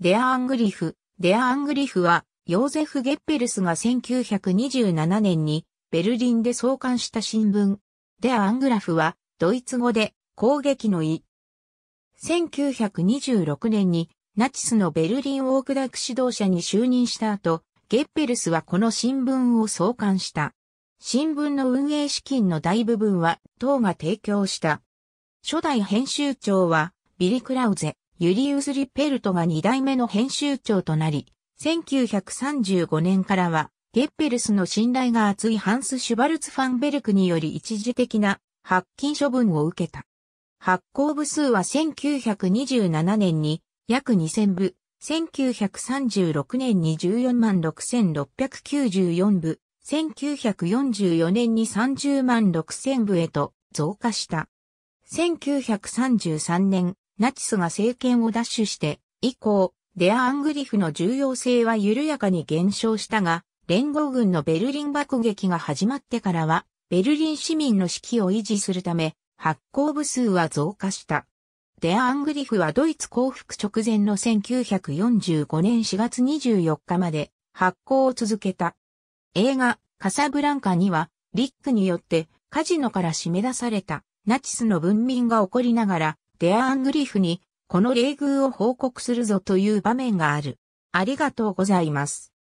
デア・アングリフ。デア・アングリフは、ヨーゼフ・ゲッペルスが1927年にベルリンで創刊した新聞。デア・アングラフは、ドイツ語で攻撃の意。1926年にナチスのベルリンオークダク指導者に就任した後、ゲッペルスはこの新聞を創刊した。新聞の運営資金の大部分は党が提供した。初代編集長はビリ・クラウゼ。ユリウス・リペルトが2代目の編集長となり、1935年からは、ゲッペルスの信頼が厚いハンス・シュバルツ・ファンベルクにより一時的な発禁処分を受けた。発行部数は1927年に約2000部、1936年に14万6694部、1944年に30万6000部へと増加した。1933年、ナチスが政権を奪取して以降、デア・アングリフの重要性は緩やかに減少したが、連合軍のベルリン爆撃が始まってからは、ベルリン市民の士気を維持するため、発行部数は増加した。デア・アングリフはドイツ降伏直前の1945年4月24日まで発行を続けた。映画、カサブランカには、リックによってカジノから締め出されたナチスの文民が起こりながら、デアングリフに、この礼遇を報告するぞという場面がある。ありがとうございます。